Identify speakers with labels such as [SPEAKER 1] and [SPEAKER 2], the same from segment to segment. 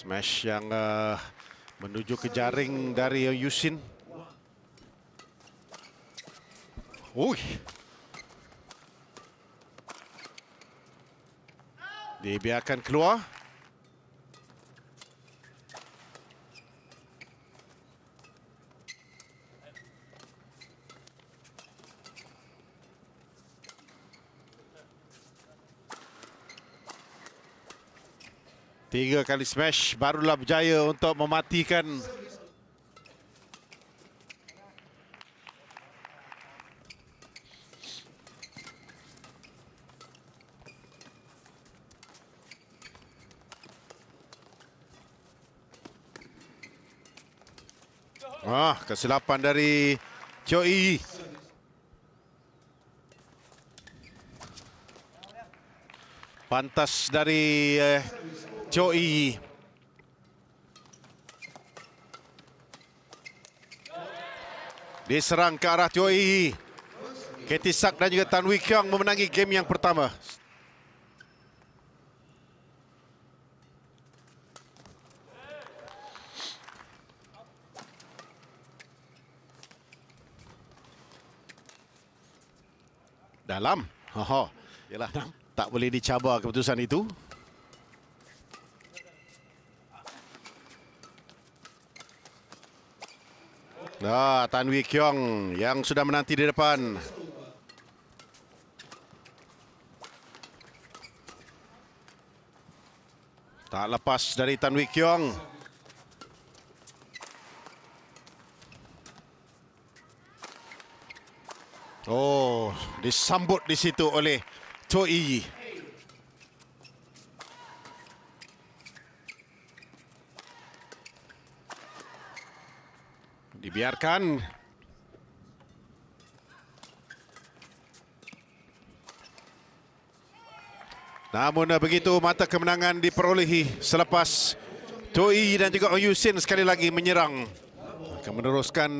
[SPEAKER 1] Smash yang uh, menuju ke jaring dari Yusin. Ui. Dibiarkan keluar. Tiga kali smash barulah berjaya untuk mematikan Ah, kesilapan dari Choi. Pantas dari eh, Cho Yi. Diserang ke arah Cho Yi. Katie Sak dan juga Tan Wee Kiong memenangi game yang pertama. Dalam. Ha -ha. Tak boleh dicabar keputusan itu. Ah, Tan Wee Kiong yang sudah menanti di depan. Tak lepas dari Tan Wee Kiong. Oh, disambut di situ oleh Choi Yee. dibiarkan. Namun eh, begitu mata kemenangan diperolehi selepas Toi dan juga Yusin sekali lagi menyerang. Akan meneruskan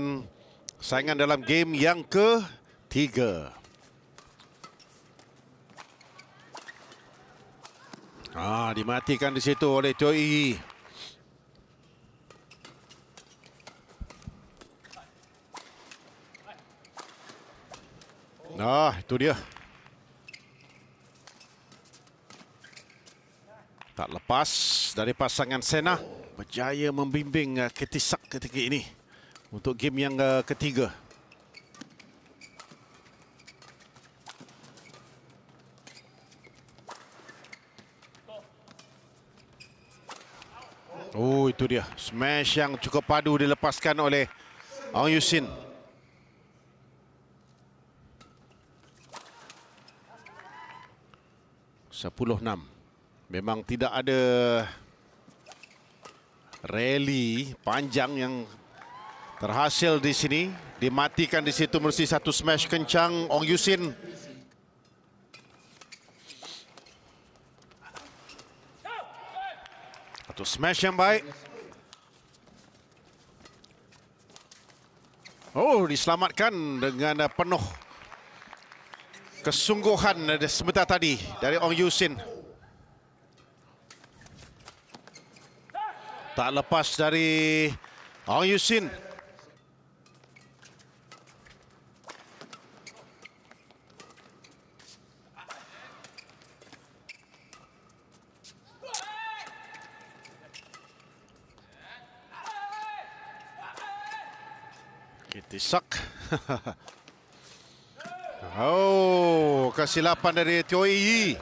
[SPEAKER 1] saingan dalam game yang ketiga. Ah, dimatikan di situ oleh Toi. Nah, itu dia. Tak lepas dari pasangan Sena. Berjaya membimbing eh, Ketisak ketika ini. Untuk game yang eh, ketiga. Oh, itu dia. Smash yang cukup padu dilepaskan oleh Aung Yusin. Yusin. 16. Memang tidak ada rally panjang yang terhasil di sini. Dimatikan di situ mesti satu smash kencang Ong Yusin. Satu smash yang baik. Oh, diselamatkan dengan penuh kesungguhan sebentar tadi dari Ong Yusin. Tak lepas dari Ong Yusin. Kitisak. Hahaha. Oh, kesilapan dari Tio Yi.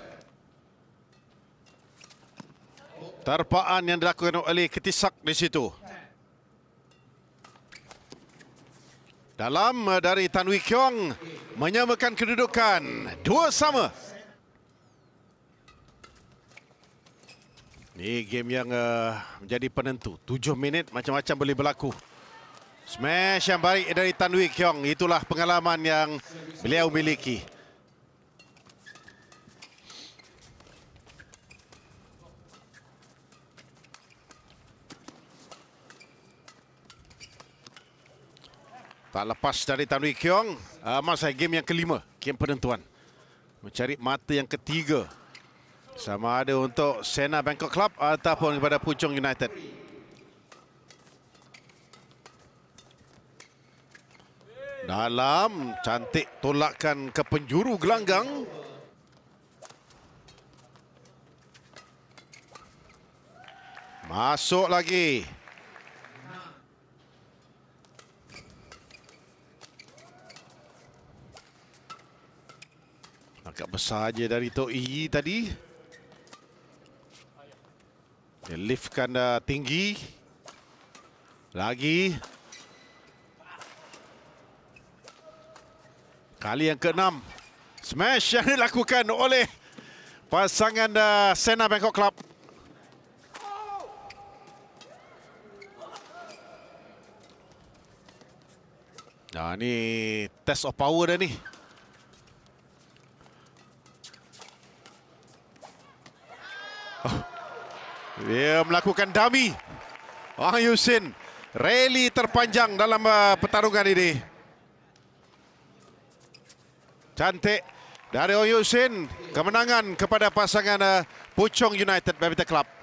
[SPEAKER 1] Terpaan yang dilakukan oleh Ketisak di situ. Dalam eh, dari Tan Wee Kiong menyamakan kedudukan dua sama. Ini game yang eh, menjadi penentu. Tujuh minit macam-macam boleh berlaku. Smash yang baik dari Tan Wee Kiong. Itulah pengalaman yang beliau miliki. Tak lepas dari Tan Wee Kiong. Uh, masa game yang kelima. Game penentuan. Mencari mata yang ketiga. Sama ada untuk Sena Bangkok Club ataupun kepada Puchong United. Puchong United. Dalam cantik tolakkan ke penjuru gelanggang. Masuk lagi. Agak besar saja dari Tok I e tadi. Dia liftkan tinggi. Lagi. Kali yang keenam. Smash yang dilakukan oleh pasangan uh, Sena Bangkok Club. Nah, ini test of power dah ni. Oh. Dia melakukan dummy. Wang Yusin. Rally terpanjang dalam uh, pertarungan ini cantik dari Oyusin kemenangan kepada pasangan eh, Puchong United Badminton Club.